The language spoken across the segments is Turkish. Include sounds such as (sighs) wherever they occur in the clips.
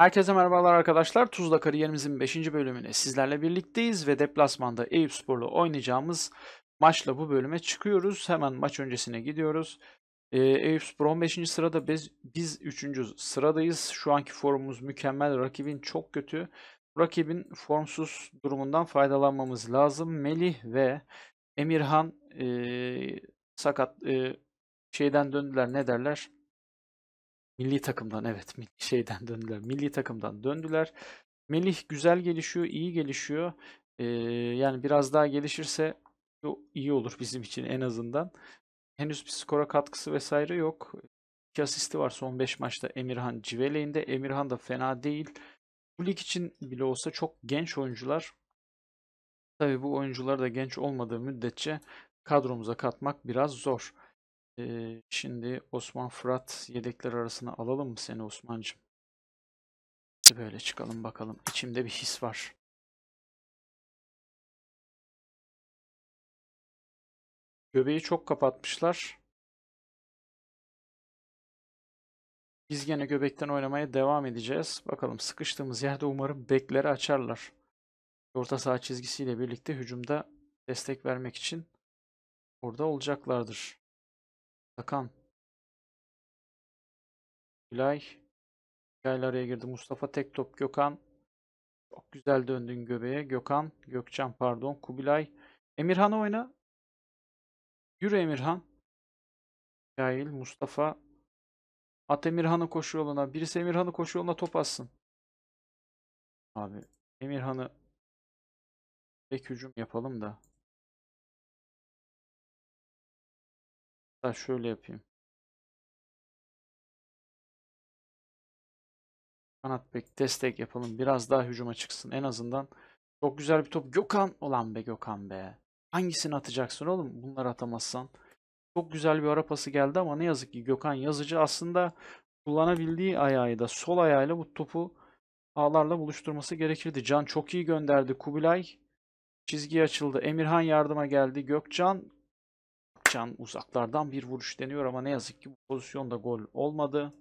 Herkese merhabalar arkadaşlar. Tuzla kariyerimizin 5. bölümüne sizlerle birlikteyiz ve deplasmanda Eyüp Spor'la oynayacağımız maçla bu bölüme çıkıyoruz. Hemen maç öncesine gidiyoruz. Ee, Eyüp Spor 15. sırada biz, biz 3. sıradayız. Şu anki formumuz mükemmel. Rakibin çok kötü. Rakibin formsuz durumundan faydalanmamız lazım. Melih ve Emirhan e, sakat e, şeyden döndüler ne derler? Milli takımdan evet (laughs) milli şeyden döndüler. Milli takımdan döndüler. Melih güzel gelişiyor, iyi gelişiyor. Ee, yani biraz daha gelişirse iyi olur bizim için en azından. Henüz bir skora katkısı vesaire yok. İki asisti var son 5 maçta Emirhan Civele'in Emirhan da fena değil. Bu lig için bile olsa çok genç oyuncular. Tabi bu oyuncular da genç olmadığı müddetçe kadromuza katmak biraz zor. Ee, şimdi Osman Fırat yedekler arasına alalım mı seni Osman'cığım? Böyle çıkalım bakalım. İçimde bir his var. Göbeği çok kapatmışlar. Biz gene göbekten oynamaya devam edeceğiz. Bakalım sıkıştığımız yerde umarım bekleri açarlar. Orta saha çizgisiyle birlikte hücumda destek vermek için orada olacaklardır. Hakan. Gülay. Gülay araya girdi. Mustafa tek top. Gökhan. Çok güzel döndün göbeğe. Gökhan. Gökçen pardon. Kubilay. Emirhan oyna. Yürü Emirhan. Cahil. Mustafa. At Emirhan'ı koşu yoluna. Birisi Emirhan'ı koşu yoluna top atsın. Abi Emirhan'ı tek hücum yapalım da. Hatta şöyle yapayım. Kanat bek destek yapalım. Biraz daha hücuma çıksın. En azından çok güzel bir top. Gökhan. Olan be Gökhan be. Hangisini atacaksın oğlum? Bunları atamazsan. Çok güzel bir ara pası geldi ama ne yazık ki Gökhan Yazıcı aslında kullanabildiği ayağı da sol ayağıyla bu topu ağlarla buluşturması gerekirdi. Can çok iyi gönderdi. Kubilay çizgi açıldı. Emirhan yardıma geldi. Gökcan Berkcan uzaklardan bir vuruş deniyor ama ne yazık ki bu pozisyonda gol olmadı.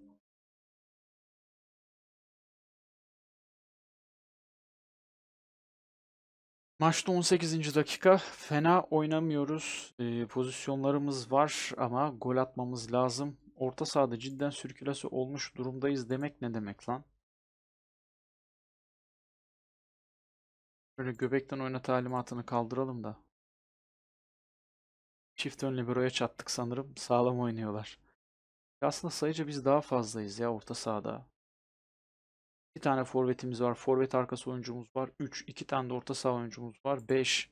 Maçta 18. dakika fena oynamıyoruz. Ee, pozisyonlarımız var ama gol atmamız lazım. Orta sahada cidden sürkülesi olmuş durumdayız demek ne demek lan? Böyle göbekten oyna talimatını kaldıralım da. Çift ön libero'ya çattık sanırım. Sağlam oynuyorlar. Aslında sayıca biz daha fazlayız ya orta sahada. İki tane forvetimiz var. Forvet arkası oyuncumuz var. üç iki tane de orta saha oyuncumuz var. Beş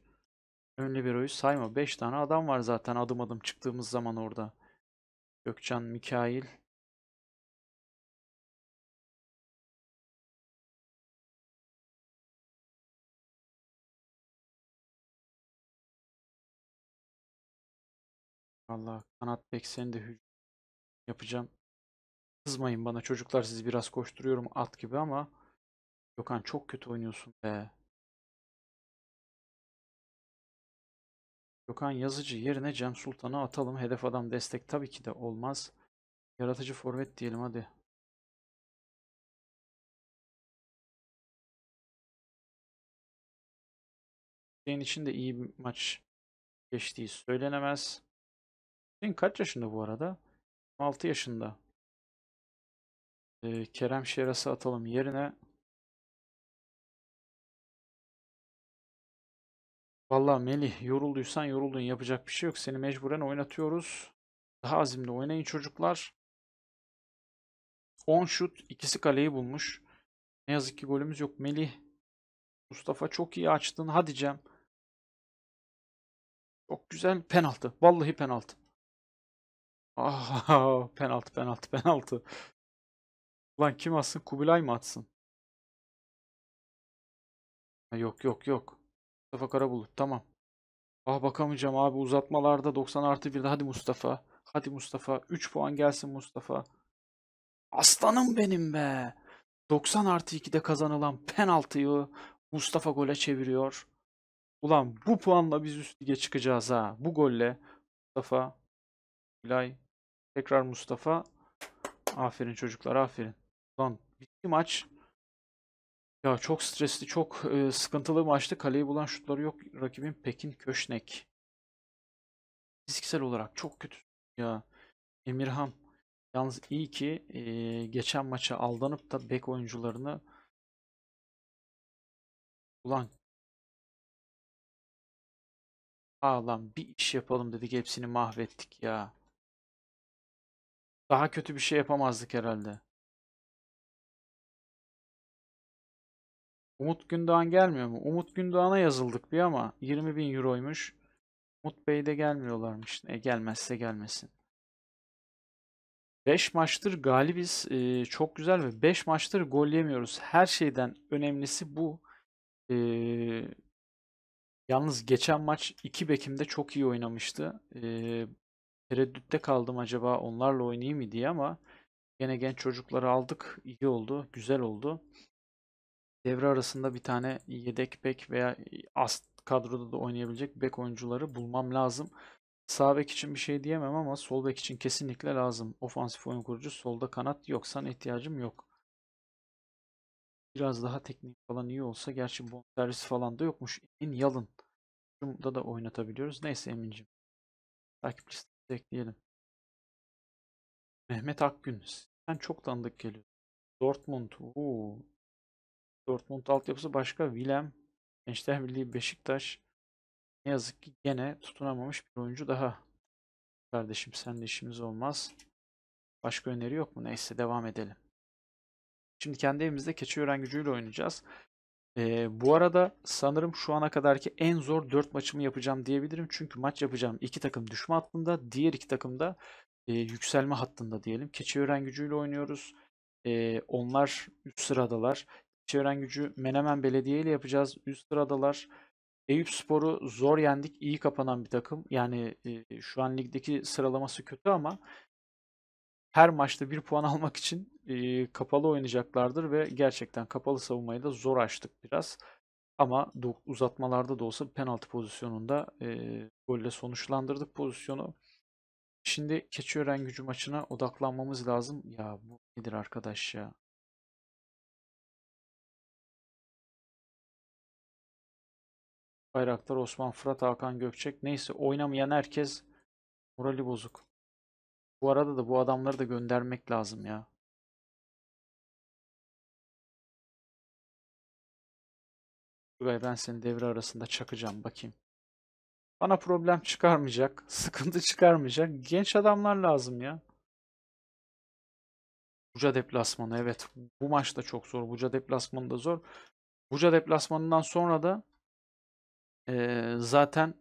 Ön libero'yu sayma. beş tane adam var zaten adım adım çıktığımız zaman orada. Gökçen, Mikail, Valla kanat bek seni de hücum yapacağım. Kızmayın bana çocuklar sizi biraz koşturuyorum at gibi ama Gökhan çok kötü oynuyorsun be. Gökhan Yazıcı yerine Cem Sultan'ı atalım. Hedef adam destek tabii ki de olmaz. Yaratıcı forvet diyelim hadi. Hüseyin için de iyi bir maç geçtiği söylenemez. Sen kaç yaşında bu arada? 6 yaşında. Ee, Kerem Şeras'ı atalım yerine. Vallahi Melih yorulduysan yoruldun yapacak bir şey yok. Seni mecburen oynatıyoruz. Daha azimli oynayın çocuklar. 10 şut ikisi kaleyi bulmuş. Ne yazık ki golümüz yok. Melih Mustafa çok iyi açtın. Hadi Cem. Çok güzel penaltı. Vallahi penaltı. Ah, (laughs) penaltı penaltı penaltı. Ulan kim atsın? Kubilay mı atsın? Ha, yok yok yok. Mustafa Karabulut tamam. Ah bakamayacağım abi uzatmalarda 90 artı 1'de hadi Mustafa. Hadi Mustafa. 3 puan gelsin Mustafa. Aslanım benim be. 90 artı 2'de kazanılan penaltıyı Mustafa gole çeviriyor. Ulan bu puanla biz üst lige çıkacağız ha. Bu golle Mustafa Gülay Tekrar Mustafa. Aferin çocuklar aferin. Lan bitti maç. Ya çok stresli, çok e, sıkıntılı maçtı. Kaleyi bulan şutları yok. Rakibin Pekin Köşnek. Fiziksel olarak çok kötü ya. Emirhan. Yalnız iyi ki e, geçen maça aldanıp da bek oyuncularını ulan Aa lan bir iş yapalım dedik hepsini mahvettik ya. Daha kötü bir şey yapamazdık herhalde. Umut Gündoğan gelmiyor mu? Umut Gündoğan'a yazıldık bir ama 20 bin euroymuş. Umut Bey de gelmiyorlarmış. E gelmezse gelmesin. 5 maçtır galibiz. E, çok güzel ve 5 maçtır gol yemiyoruz. Her şeyden önemlisi bu. E, yalnız geçen maç 2 bekimde çok iyi oynamıştı. E, Tereddütte kaldım acaba onlarla oynayayım mı diye ama gene genç çocukları aldık. iyi oldu. Güzel oldu. Devre arasında bir tane yedek bek veya as kadroda da oynayabilecek bek oyuncuları bulmam lazım. Sağ bek için bir şey diyemem ama sol bek için kesinlikle lazım. Ofansif oyun kurucu solda kanat yoksa ihtiyacım yok. Biraz daha teknik falan iyi olsa gerçi bon servis falan da yokmuş. Emin Yalın. da da oynatabiliyoruz. Neyse Emin'cim. Takipçisi ekleyelim. Mehmet Akgün. Sen çok tanıdık geliyor. Dortmund. Oo. Dortmund altyapısı başka. Willem. Gençler Birliği Beşiktaş. Ne yazık ki gene tutunamamış bir oyuncu daha. Kardeşim sen de işimiz olmaz. Başka öneri yok mu? Neyse devam edelim. Şimdi kendi evimizde keçi Keçiören gücüyle oynayacağız. Ee, bu arada sanırım şu ana kadarki en zor 4 maçımı yapacağım diyebilirim. Çünkü maç yapacağım iki takım düşme hattında, diğer iki takım da e, yükselme hattında diyelim. Keçiören gücüyle oynuyoruz. E, onlar üst sıradalar. Keçiören gücü Menemen Belediye ile yapacağız. Üst sıradalar. Eyüp Spor'u zor yendik. iyi kapanan bir takım. Yani e, şu an ligdeki sıralaması kötü ama her maçta bir puan (laughs) almak için e, kapalı oynayacaklardır ve gerçekten kapalı savunmayı da zor açtık biraz. Ama uzatmalarda da olsa penaltı pozisyonunda e, golle sonuçlandırdık pozisyonu. Şimdi Keçiören gücü maçına odaklanmamız lazım. Ya bu nedir arkadaş ya? Bayraktar, Osman, Fırat, Hakan Gökçek. Neyse oynamayan herkes morali bozuk. Bu arada da bu adamları da göndermek lazım ya. Tugay ben seni devre arasında çakacağım bakayım. Bana problem çıkarmayacak, (laughs) sıkıntı çıkarmayacak. Genç adamlar lazım ya. Buca deplasmanı evet. Bu maç da çok zor. Buca deplasmanı da zor. Buca deplasmanından sonra da e, zaten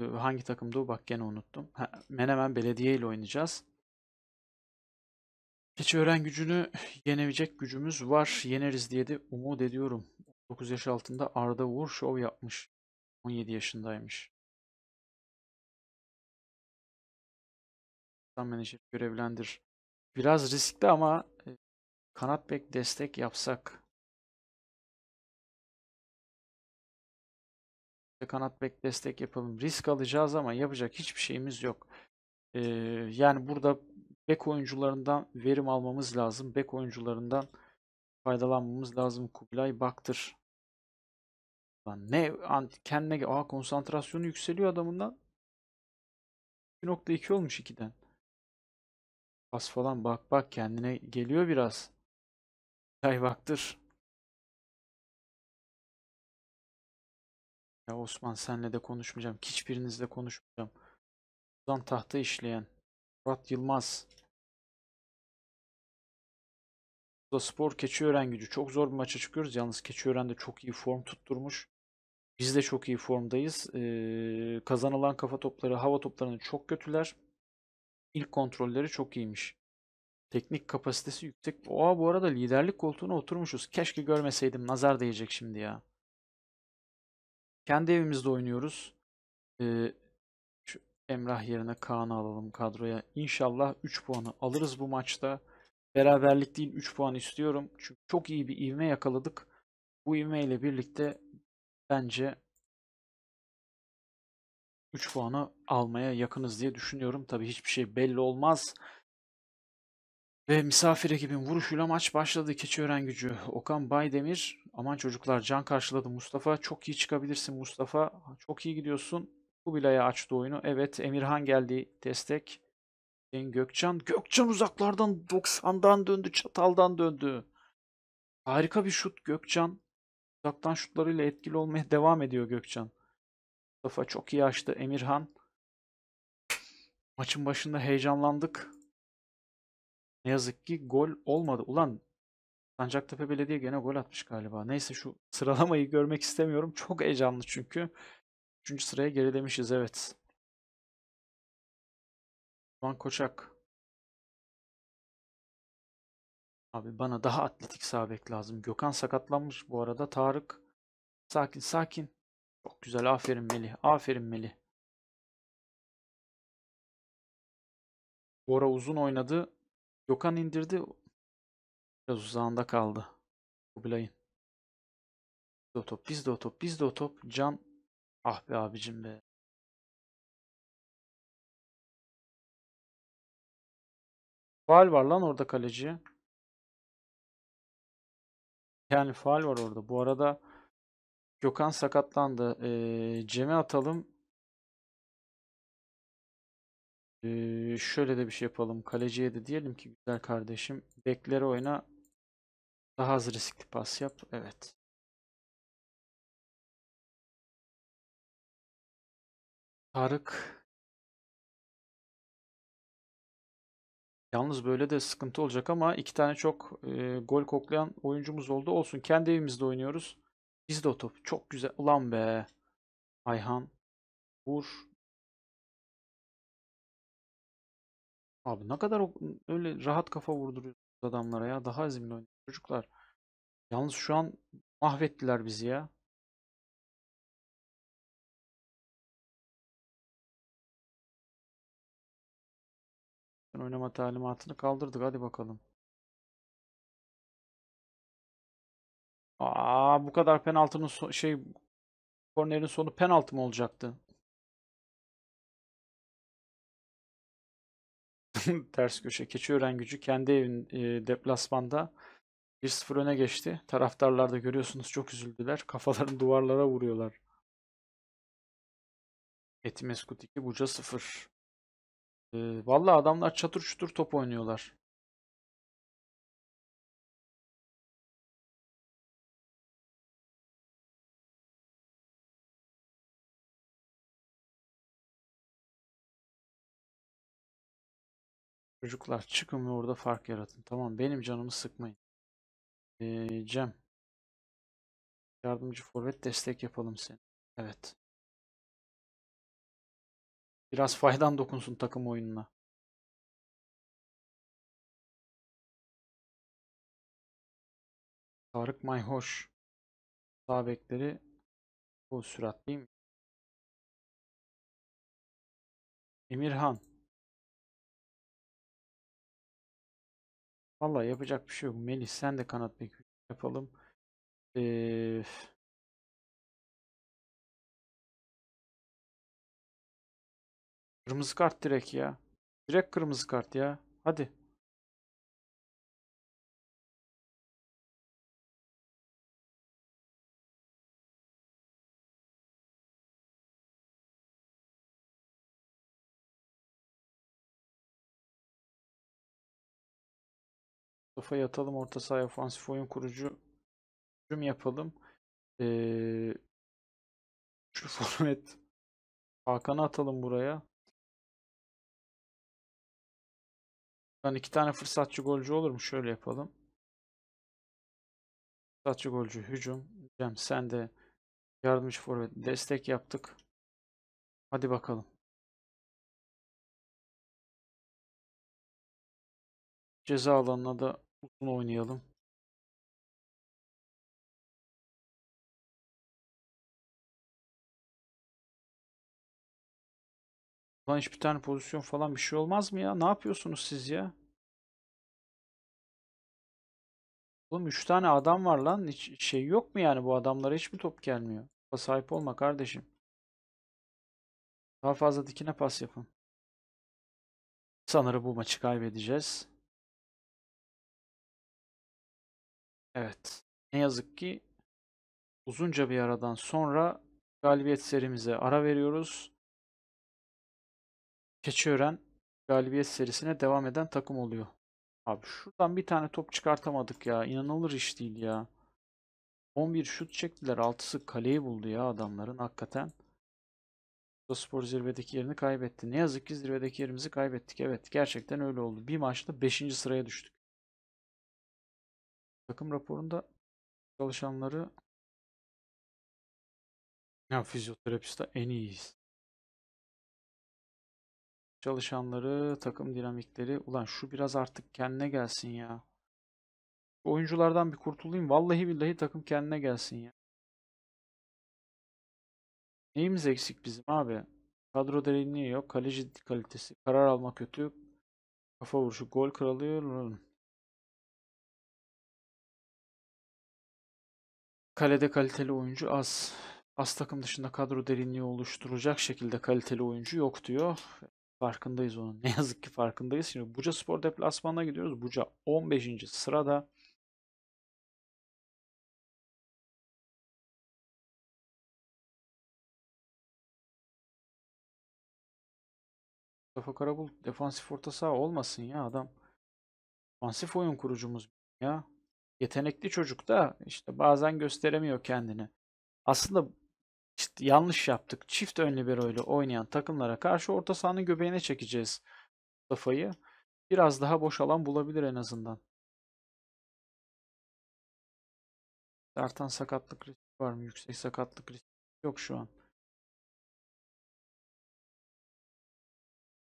e, hangi takımdı Bak gene unuttum. Ha, Menemen Belediye ile oynayacağız. Keçiören gücünü (sighs) yenebilecek gücümüz var. Yeneriz diye de umut ediyorum. 9 yaş altında Arda Uğur şov yapmış. 17 yaşındaymış. Tam menajer görevlendir. Biraz riskli ama e, kanat bek destek yapsak. Kanat bek destek yapalım. Risk alacağız ama yapacak hiçbir şeyimiz yok. E, yani burada bek oyuncularından verim almamız lazım. Bek oyuncularından faydalanmamız lazım. Kubilay baktır. Lan ne kendine aa konsantrasyonu yükseliyor adamından. 2.2 olmuş 2'den. Pas falan bak bak kendine geliyor biraz. Kubilay baktır. Ya Osman senle de konuşmayacağım. Hiçbirinizle konuşmayacağım. Uzan tahta işleyen. Murat Yılmaz. Da spor Keçiören gücü. Çok zor bir maça çıkıyoruz. Yalnız Keçiören de çok iyi form tutturmuş. Biz de çok iyi formdayız. Ee, kazanılan kafa topları, hava toplarını çok kötüler. İlk kontrolleri çok iyiymiş. Teknik kapasitesi yüksek. Oha bu arada liderlik koltuğuna oturmuşuz. Keşke görmeseydim. Nazar değecek şimdi ya. Kendi evimizde oynuyoruz. Ee, şu Emrah yerine Kaan'ı alalım kadroya. İnşallah 3 puanı alırız bu maçta. Beraberlik değil 3 puan istiyorum. Çünkü çok iyi bir ivme yakaladık. Bu ivme ile birlikte bence 3 puanı almaya yakınız diye düşünüyorum. Tabii hiçbir şey belli olmaz. Ve misafir ekibin vuruşuyla maç başladı. Keçiören gücü Okan Baydemir. Aman çocuklar can karşıladı Mustafa. Çok iyi çıkabilirsin Mustafa. Çok iyi gidiyorsun. Kubilay'a açtı oyunu. Evet Emirhan geldi destek. Hüseyin Gökçen. Gökçen uzaklardan 90'dan döndü. Çataldan döndü. Harika bir şut Gökçen. Uzaktan şutlarıyla etkili olmaya devam ediyor Gökçen. Mustafa çok iyi açtı. Emirhan. Maçın başında heyecanlandık. Ne yazık ki gol olmadı. Ulan Sancaktepe Belediye gene gol atmış galiba. Neyse şu sıralamayı görmek istemiyorum. Çok heyecanlı çünkü. Üçüncü sıraya gerilemişiz evet. Van Koçak. Abi bana daha atletik sabek lazım. Gökhan sakatlanmış bu arada. Tarık sakin sakin. Çok güzel. Aferin Melih. Aferin Melih. Bora uzun oynadı. Gökhan indirdi. Biraz uzağında kaldı. Kubilay'ın. Biz de o top. Biz de o top. Biz de o top. Can. Ah be abicim be. Faal var lan orada kaleci. Yani faal var orada. Bu arada Gökhan sakatlandı. Ee, Cem'e atalım. Ee, şöyle de bir şey yapalım. Kaleciye de diyelim ki güzel kardeşim. Bekleri oyna. Daha az riskli pas yap. Evet. Tarık Yalnız böyle de sıkıntı olacak ama iki tane çok e, gol koklayan oyuncumuz oldu. Olsun kendi evimizde oynuyoruz. Biz de o top. Çok güzel. Ulan be. Ayhan. Vur. Abi ne kadar öyle rahat kafa vurduruyoruz adamlara ya. Daha azimli oynuyor çocuklar. Yalnız şu an mahvettiler bizi ya. oynama talimatını kaldırdık. Hadi bakalım. Aa bu kadar penaltının so şey kornerin sonu penaltı mı olacaktı? (laughs) Ters köşe keçi Keçiören gücü kendi evin e, deplasmanda 1-0 öne geçti. Taraftarlar da görüyorsunuz çok üzüldüler. Kafalarını duvarlara vuruyorlar. Etimeskut 2, Buca 0. Ee, vallahi adamlar çatır çutur top oynuyorlar. Çocuklar çıkın ve orada fark yaratın. Tamam benim canımı sıkmayın. Ee, Cem. Yardımcı forvet destek yapalım seni. Evet. Biraz faydan dokunsun takım oyununa. Tarık Mayhoş. Sağ bekleri bu mi? Emirhan. Vallahi yapacak bir şey yok. Melis. sen de kanat bek yapalım. Ee, Kırmızı kart direkt ya. Direkt kırmızı kart ya. Hadi. Mustafa yatalım orta sahaya ofansif oyun kurucu hücum yapalım. Ee, şu (laughs) format Hakan'ı atalım buraya. Lan iki tane fırsatçı golcü olur mu? Şöyle yapalım. Fırsatçı golcü hücum. Cem sen de yardımcı forvet destek yaptık. Hadi bakalım. Ceza alanına da uzun oynayalım. Ulan hiçbir tane pozisyon falan bir şey olmaz mı ya? Ne yapıyorsunuz siz ya? Oğlum 3 tane adam var lan. Hiç şey yok mu yani bu adamlara hiç mi top gelmiyor? Topa sahip olma kardeşim. Daha fazla dikine pas yapın. Sanırım bu maçı kaybedeceğiz. Evet. Ne yazık ki uzunca bir aradan sonra galibiyet serimize ara veriyoruz. Keçiören galibiyet serisine devam eden takım oluyor. Abi şuradan bir tane top çıkartamadık ya. İnanılır iş değil ya. 11 şut çektiler. 6'sı kaleyi buldu ya adamların hakikaten. Spor zirvedeki yerini kaybetti. Ne yazık ki zirvedeki yerimizi kaybettik. Evet gerçekten öyle oldu. Bir maçta 5. sıraya düştük. Takım raporunda çalışanları ya fizyoterapiste en iyiyiz. Çalışanları, takım dinamikleri. Ulan şu biraz artık kendine gelsin ya. Şu oyunculardan bir kurtulayım. Vallahi billahi takım kendine gelsin ya. Neyimiz eksik bizim abi? Kadro derinliği yok. Kaleci kalitesi. Karar alma kötü. Kafa vuruşu. Gol kralıyor. Kalede kaliteli oyuncu az. Az takım dışında kadro derinliği oluşturacak şekilde kaliteli oyuncu yok diyor. Farkındayız onun. (laughs) Ne yazık ki farkındayız. Şimdi Buca Spor deplasmanına gidiyoruz. Buca 15. sırada. Mustafa Karabulut defansif orta saha olmasın ya adam. Defansif oyun kurucumuz ya. Yetenekli çocuk da işte bazen gösteremiyor kendini. Aslında işte yanlış yaptık. Çift ön libero ile oynayan takımlara karşı orta sahanın göbeğine çekeceğiz Mustafa'yı. Biraz daha boş alan bulabilir en azından. Artan sakatlık riski var mı? Yüksek sakatlık riski yok şu an.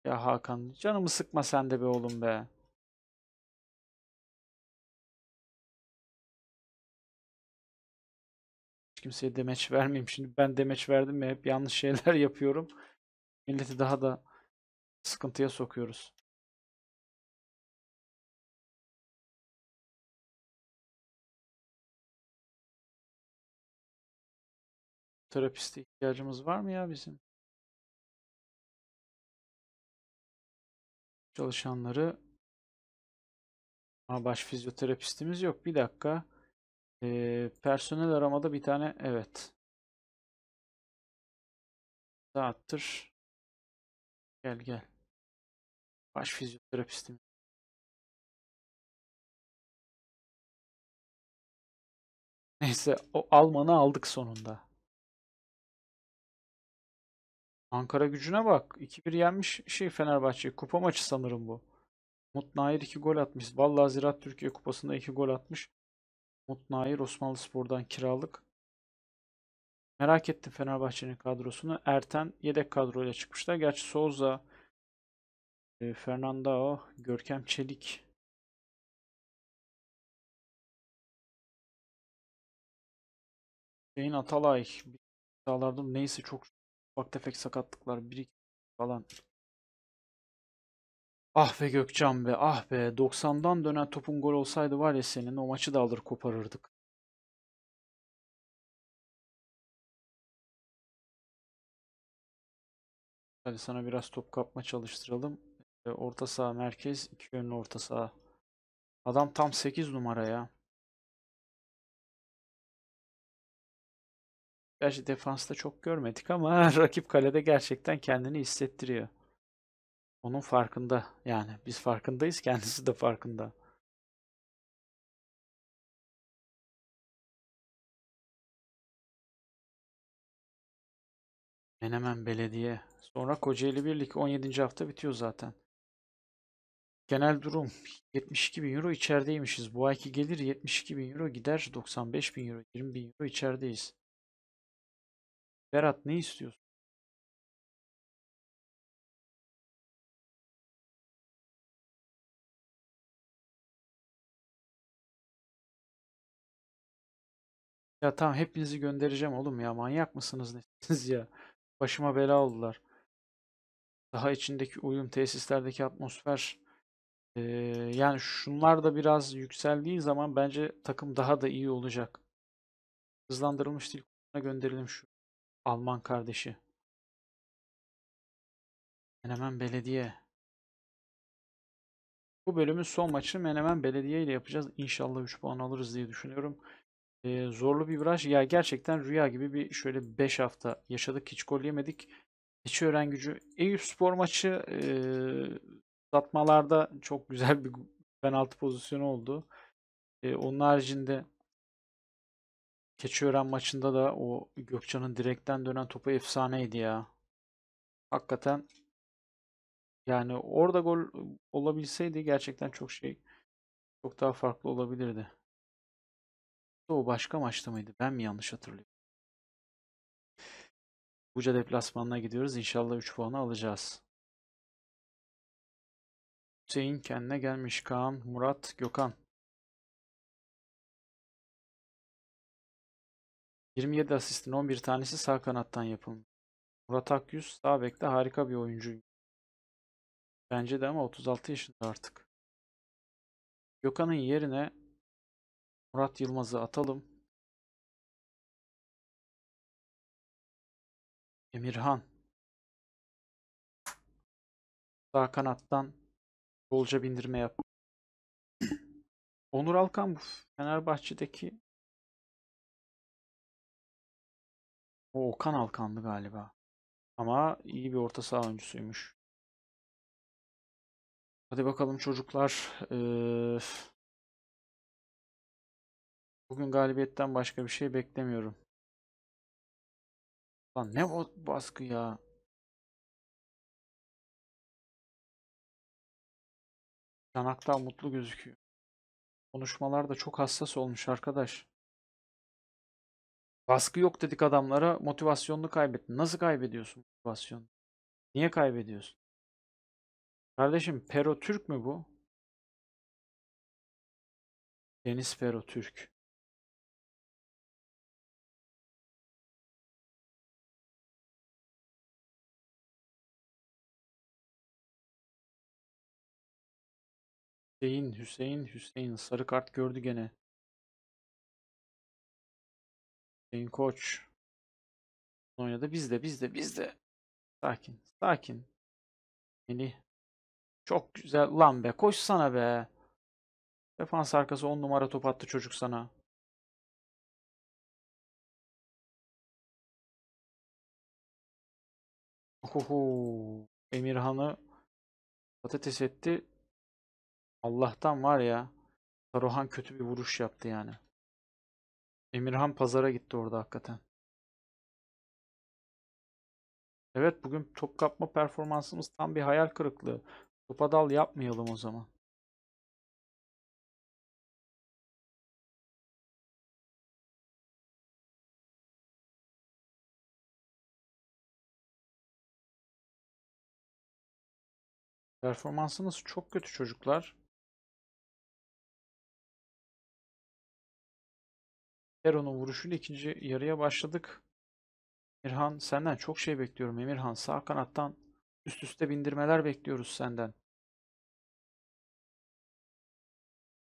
Ya Hakan canımı sıkma sen de be oğlum be. kimseye demeç vermeyeyim. Şimdi ben demeç verdim ve hep yanlış şeyler (laughs) yapıyorum. Milleti daha da sıkıntıya sokuyoruz. Terapiste ihtiyacımız var mı ya bizim? Çalışanları Ama baş fizyoterapistimiz yok. Bir dakika. Ee, personel aramada bir tane evet. Saattir. Gel gel. Baş fizyoterapistim. Neyse o Alman'ı aldık sonunda. Ankara gücüne bak. 2-1 yenmiş şey Fenerbahçe. Kupa maçı sanırım bu. Mutnair 2 gol atmış. Vallahi Ziraat Türkiye Kupası'nda 2 gol atmış. Umut Nair Spor'dan kiralık. Merak ettim Fenerbahçe'nin kadrosunu. Erten yedek kadroyla çıkmışlar. Gerçi Souza, e, Fernandao, Görkem Çelik Hüseyin Atalay sahalarda neyse çok ufak tefek sakatlıklar bir iki falan Ah be Gökcan be ah be 90'dan dönen topun gol olsaydı var ya senin o maçı da alır koparırdık. Hadi sana biraz top kapma çalıştıralım. Ee, orta saha merkez iki yönlü orta saha. Adam tam 8 numara ya. Gerçi defansta çok görmedik ama (laughs) rakip kalede gerçekten kendini hissettiriyor. Onun farkında yani. Biz farkındayız, (laughs) kendisi de farkında. Menemen Belediye. Sonra Kocaeli Birlik 17. hafta bitiyor zaten. Genel durum 72 bin euro içerideymişiz. Bu ayki gelir 72 bin euro gider 95 bin euro 20 bin euro içerideyiz. Berat ne istiyorsun? Ya tamam hepinizi göndereceğim oğlum ya. Manyak mısınız nesiniz ya? Başıma bela oldular. Daha içindeki uyum, tesislerdeki atmosfer. Ee, yani şunlar da biraz yükseldiği zaman bence takım daha da iyi olacak. Hızlandırılmış değil kursuna gönderelim şu Alman kardeşi. Menemen Belediye. Bu bölümün son maçını Menemen Belediye ile yapacağız. İnşallah 3 puan alırız diye düşünüyorum. Ee, zorlu bir viraj. Ya gerçekten rüya gibi bir şöyle 5 hafta yaşadık. Hiç gol yemedik. hiç öğren gücü. Eyüp spor maçı e, satmalarda çok güzel bir penaltı pozisyonu oldu. E, onun haricinde Keçiören maçında da o Gökçen'in direkten dönen topu efsaneydi ya. Hakikaten yani orada gol olabilseydi gerçekten çok şey çok daha farklı olabilirdi. O başka maçta mıydı? Ben mi yanlış hatırlıyorum? Buca deplasmanına gidiyoruz. İnşallah 3 puanı alacağız. Hüseyin kendine gelmiş. Kaan, Murat, Gökhan. 27 asistin 11 tanesi sağ kanattan yapılmış. Murat Akyüz sağ bekte harika bir oyuncu. Bence de ama 36 yaşında artık. Gökhan'ın yerine Murat Yılmaz'ı atalım. Emirhan. Sağ kanattan bolca bindirme yap. Onur Alkan bu Fenerbahçe'deki o Okan Alkanlı galiba. Ama iyi bir orta saha oyuncusuymuş. Hadi bakalım çocuklar. Ee... Bugün galibiyetten başka bir şey beklemiyorum. Lan ne o baskı ya. Canakta mutlu gözüküyor. Konuşmalar da çok hassas olmuş arkadaş. Baskı yok dedik adamlara. Motivasyonunu kaybettin. Nasıl kaybediyorsun motivasyonu? Niye kaybediyorsun? Kardeşim Pero Türk mü bu? Deniz Pero Türk. Hüseyin, Hüseyin, Hüseyin. Sarı kart gördü gene. Hüseyin Koç. Oynadı. Bizde, bizde, bizde. Sakin, sakin. Yeni. Çok güzel. Lan be, koş sana be. Defans arkası 10 numara top attı çocuk sana. Oho. Emirhan'ı patates etti. Allah'tan var ya. Saruhan kötü bir vuruş yaptı yani. Emirhan pazara gitti orada hakikaten. Evet bugün top kapma performansımız tam bir hayal kırıklığı. Topa dal yapmayalım o zaman. Performansınız çok kötü çocuklar. Peron'un vuruşuyla ikinci yarıya başladık. Emirhan senden çok şey bekliyorum Emirhan. Sağ kanattan üst üste bindirmeler bekliyoruz senden.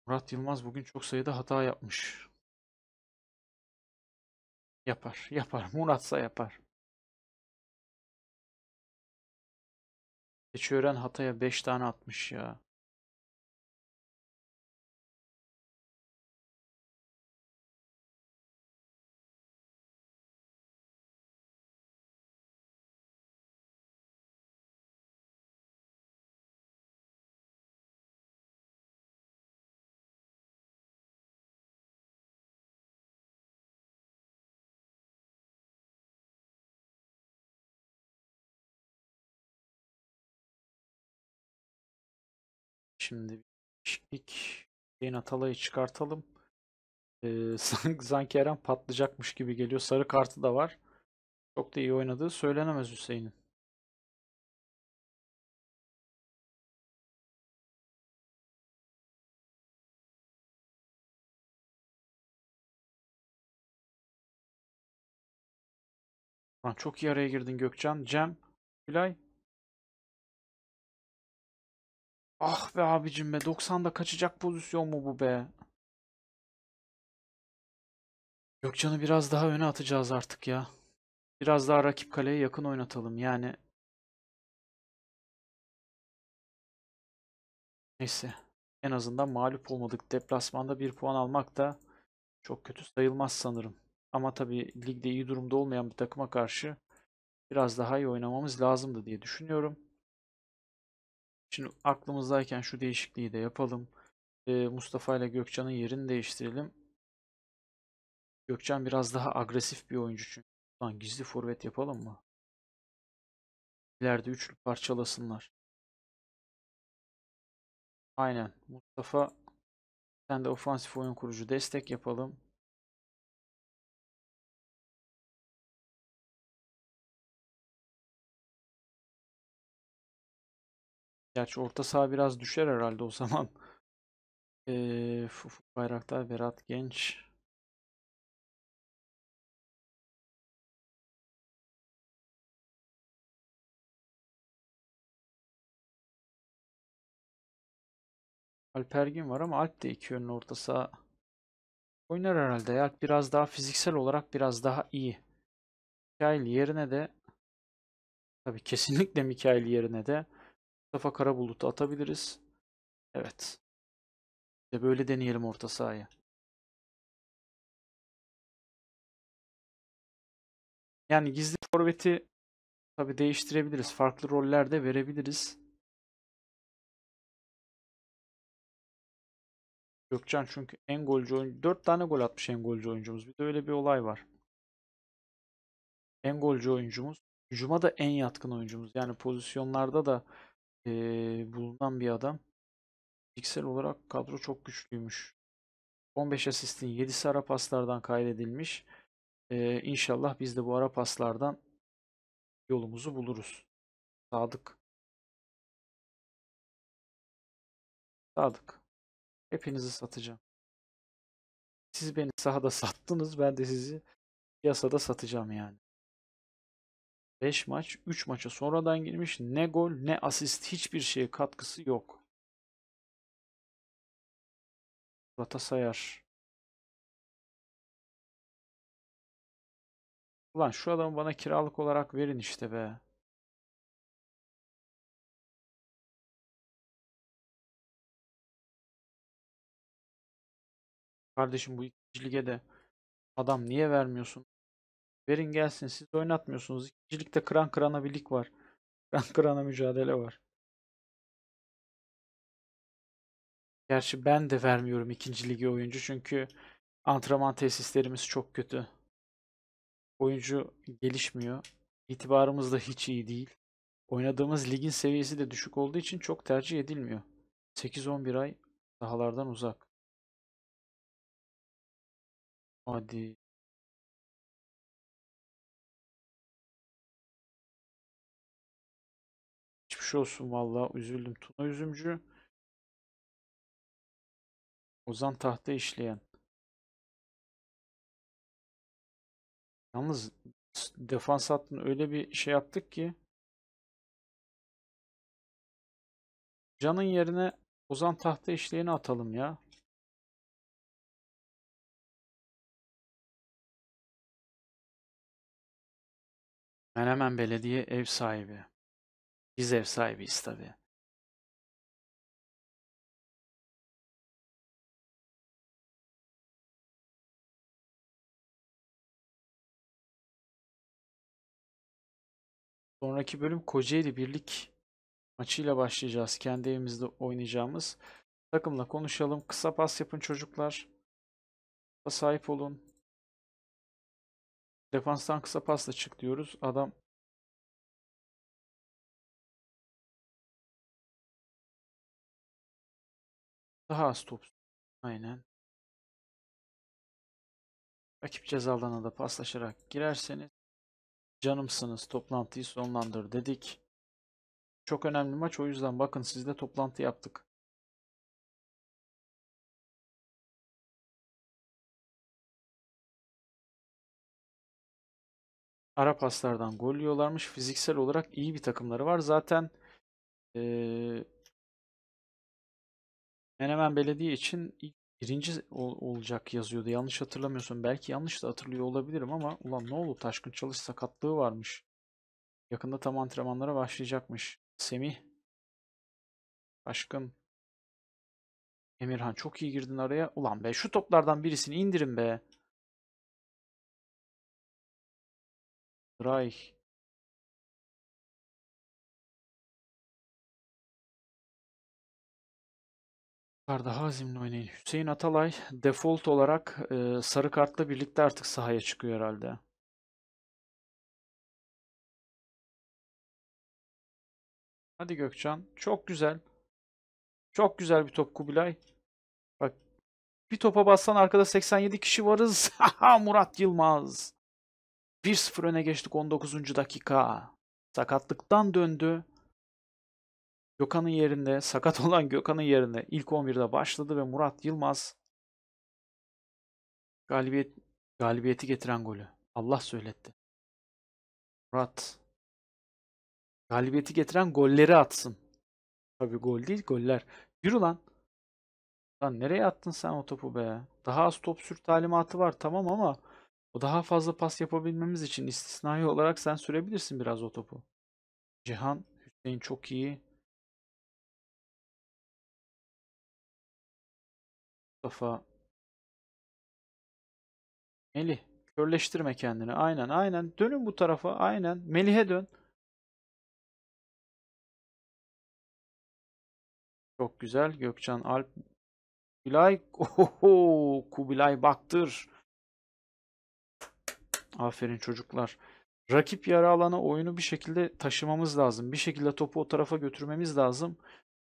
Murat Yılmaz bugün çok sayıda hata yapmış. Yapar, yapar. Muratsa yapar. Keçiören hataya 5 tane atmış ya. Şimdi değişiklik. Yeni Atalay'ı çıkartalım. Ee, (laughs) sanki Eren patlayacakmış gibi geliyor. Sarı kartı da var. Çok da iyi oynadığı söylenemez Hüseyin'in. çok iyi araya girdin Gökcan. Cem, Gülay. Ah be abicim be 90'da kaçacak pozisyon mu bu be? Gökcan'ı biraz daha öne atacağız artık ya. Biraz daha rakip kaleye yakın oynatalım yani. Neyse. En azından mağlup olmadık. Deplasmanda bir puan almak da çok kötü sayılmaz sanırım. Ama tabii ligde iyi durumda olmayan bir takıma karşı biraz daha iyi oynamamız lazımdı diye düşünüyorum. Şimdi aklımızdayken şu değişikliği de yapalım. Ee, Mustafa ile Gökçen'in yerini değiştirelim. Gökçen biraz daha agresif bir oyuncu çünkü. Lan gizli forvet yapalım mı? İleride üçlü parçalasınlar. Aynen. Mustafa sen de ofansif oyun kurucu destek yapalım. Gerçi orta saha biraz düşer herhalde o zaman. (laughs) Ee, Bayraktar, Berat Genç. Alpergin var ama Alp de iki yönlü orta saha oynar herhalde. Alp biraz daha fiziksel olarak biraz daha iyi. Mikail yerine de tabii kesinlikle Mikail yerine de Mustafa Karabulut'u atabiliriz. Evet. İşte böyle deneyelim orta sahayı. Yani gizli forveti tabi değiştirebiliriz. Farklı rollerde verebiliriz. Gökçen çünkü en golcü oyuncu. 4 tane gol atmış en golcü oyuncumuz. Bir de öyle bir olay var. En golcü oyuncumuz. Hücuma da en yatkın oyuncumuz. Yani pozisyonlarda da e, bulunan bir adam. Fiziksel olarak kadro çok güçlüymüş. 15 asistin 7 ara paslardan kaydedilmiş. E, inşallah biz de bu ara paslardan yolumuzu buluruz. Sadık. Sadık. Hepinizi satacağım. Siz beni sahada sattınız. Ben de sizi piyasada satacağım yani. 5 maç, 3 maça sonradan girmiş. Ne gol ne asist hiçbir şeye katkısı yok. Rata sayar. Ulan şu adamı bana kiralık olarak verin işte be. Kardeşim bu ikinci lige de adam niye vermiyorsun? Verin gelsin. Siz oynatmıyorsunuz. İkincilikte kıran kırana bir lig var. (laughs) Kıran kırana mücadele var. Gerçi ben de vermiyorum ikinci ligi oyuncu çünkü antrenman tesislerimiz çok kötü. Oyuncu gelişmiyor. İtibarımız da hiç iyi değil. Oynadığımız ligin seviyesi de düşük olduğu için çok tercih edilmiyor. 8-11 ay sahalardan uzak. Hadi. Geçmiş şey olsun valla. Üzüldüm. Tuna Üzümcü. Ozan tahta işleyen. Yalnız defans hattını öyle bir şey yaptık ki Can'ın yerine Ozan tahta işleyeni atalım ya. Menemen Belediye ev sahibi. Biz ev sahibiyiz tabii. Sonraki bölüm Kocaeli Birlik maçıyla başlayacağız. Kendi evimizde oynayacağımız. Takımla konuşalım. Kısa pas yapın çocuklar. Sahip olun. Defanstan kısa pasla çık diyoruz. Adam Daha az top. Aynen. Rakip ceza alanına da paslaşarak girerseniz canımsınız toplantıyı sonlandır dedik. Çok önemli maç o yüzden bakın sizde toplantı yaptık. Ara paslardan gol yiyorlarmış. Fiziksel olarak iyi bir takımları var. Zaten ee, Menemen Belediye için ilk birinci ol olacak yazıyordu. Yanlış hatırlamıyorsun. Belki yanlış da hatırlıyor olabilirim ama ulan ne oldu? Taşkın Çalış sakatlığı varmış. Yakında tam antrenmanlara başlayacakmış. Semih. Taşkın. Emirhan çok iyi girdin araya. Ulan be şu toplardan birisini indirin be. Ray. Yukarıda Hazim'le oynayın. Hüseyin Atalay default olarak e, sarı kartla birlikte artık sahaya çıkıyor herhalde. Hadi Gökçen. Çok güzel. Çok güzel bir top Kubilay. Bak bir topa bassan arkada 87 kişi varız. (laughs) Murat Yılmaz. 1-0 öne geçtik 19. dakika. Sakatlıktan döndü. Gökhan'ın yerinde, sakat (laughs) olan Gökhan'ın yerinde ilk 11'de başladı ve Murat Yılmaz galibiyet galibiyeti getiren golü Allah söyletti. Murat galibiyeti getiren golleri atsın. Tabii gol değil, goller. Yürü lan. Lan nereye attın sen o topu be? Daha az top sür talimatı var tamam ama o daha fazla pas yapabilmemiz için istisnai olarak sen sürebilirsin biraz o topu. Cihan Hüseyin çok iyi. Mustafa. Melih. Körleştirme kendini. Aynen aynen. Dönün bu tarafa. Aynen. Melih'e dön. Çok güzel. Gökçen Alp. Kubilay. (laughs) Oho, Kubilay baktır. Aferin çocuklar. Rakip yarı alana oyunu bir şekilde taşımamız lazım. Bir şekilde topu o tarafa götürmemiz lazım.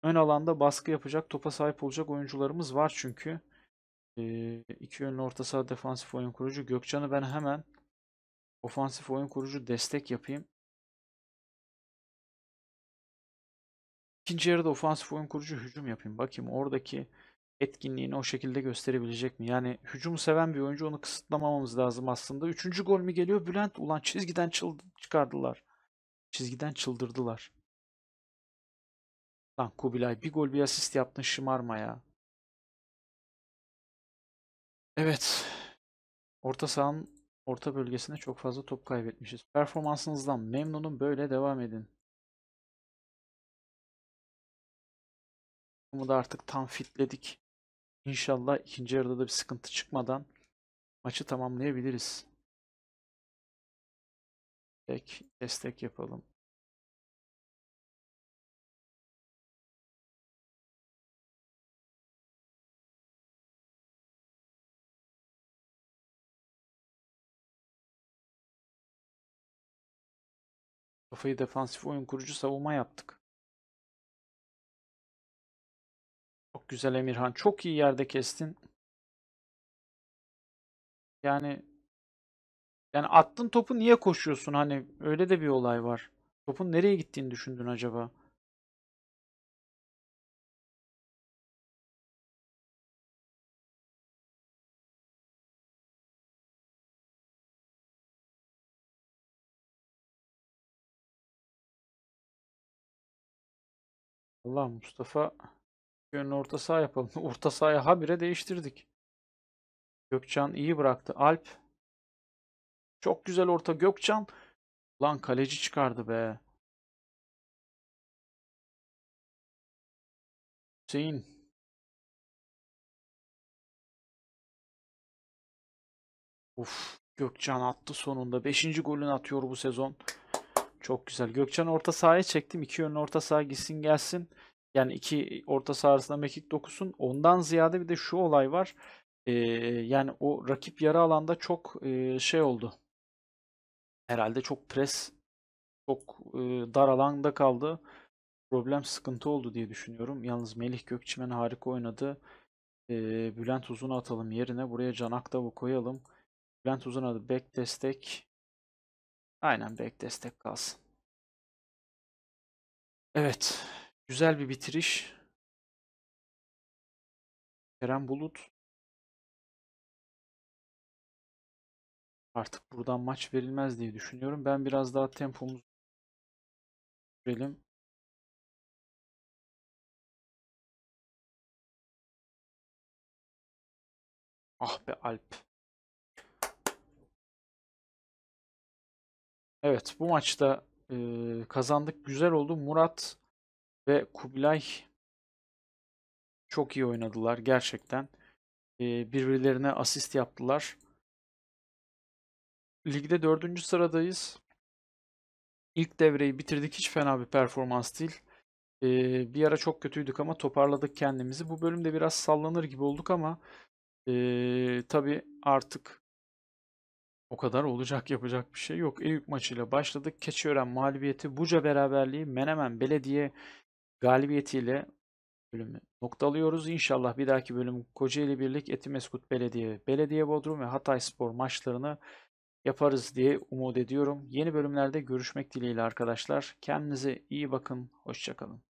Ön alanda baskı yapacak, topa sahip olacak oyuncularımız var çünkü. Ee, iki yönlü orta saha defansif oyun kurucu. Gökcan'ı ben hemen ofansif oyun kurucu destek yapayım. İkinci yarıda ofansif oyun kurucu hücum yapayım. Bakayım oradaki etkinliğini o şekilde gösterebilecek mi? Yani hücumu seven bir oyuncu onu kısıtlamamamız lazım aslında. Üçüncü gol mü geliyor? Bülent ulan çizgiden çıkardılar. Çizgiden çıldırdılar. Lan Kubilay bir gol bir asist yaptın şımarma ya. Evet. Orta sahanın orta bölgesinde çok fazla top kaybetmişiz. Performansınızdan memnunum. Böyle devam edin. Bunu da artık tam fitledik. İnşallah ikinci yarıda da bir sıkıntı çıkmadan maçı tamamlayabiliriz. Tek destek yapalım. Kafayı defansif oyun kurucu savunma yaptık. Çok güzel Emirhan. Çok iyi yerde kestin. Yani yani attın topu niye koşuyorsun? Hani öyle de bir olay var. Topun nereye gittiğini düşündün acaba? Allah Mustafa Gönül orta saha yapalım. (laughs) Orta sahaya habire değiştirdik. Gökçen iyi bıraktı. Alp. Çok güzel orta Gökçen. Lan kaleci çıkardı be. Hüseyin. Uf, Gökçen attı sonunda. Beşinci golünü atıyor bu sezon. Çok güzel. Gökçen orta sahaya çektim. İki yönlü orta saha gitsin gelsin. Yani iki orta saha arasında mekik dokusun. Ondan ziyade bir de şu olay var. Ee, yani o rakip yarı alanda çok e, şey oldu. Herhalde çok pres, çok e, dar alanda kaldı. Problem sıkıntı oldu diye düşünüyorum. Yalnız Melih Gökçimen harika oynadı. E, Bülent Uzun'u atalım yerine. Buraya Can Aktav'ı koyalım. Bülent Uzun'a da back destek. Aynen back destek kalsın. Evet. Güzel bir bitiriş. Kerem Bulut. Artık buradan maç verilmez diye düşünüyorum. Ben biraz daha tempomuzu sürelim. Ah be Alp. Evet bu maçta e, kazandık. Güzel oldu. Murat ve Kubilay çok iyi oynadılar gerçekten. E, birbirlerine asist yaptılar. Ligde dördüncü sıradayız. İlk devreyi bitirdik. Hiç fena bir performans değil. E, bir ara çok kötüydük ama toparladık kendimizi. Bu bölümde biraz sallanır gibi olduk ama e, tabii artık o kadar olacak yapacak bir şey yok. Eyüp maçıyla başladık. Keçiören mağlubiyeti, Buca beraberliği, Menemen Belediye galibiyetiyle bölümü noktalıyoruz. İnşallah bir dahaki bölüm Kocaeli Birlik, Etimeskut Belediye, Belediye Bodrum ve Hatay Spor maçlarını yaparız diye umut ediyorum. Yeni bölümlerde görüşmek dileğiyle arkadaşlar. Kendinize iyi bakın. Hoşçakalın.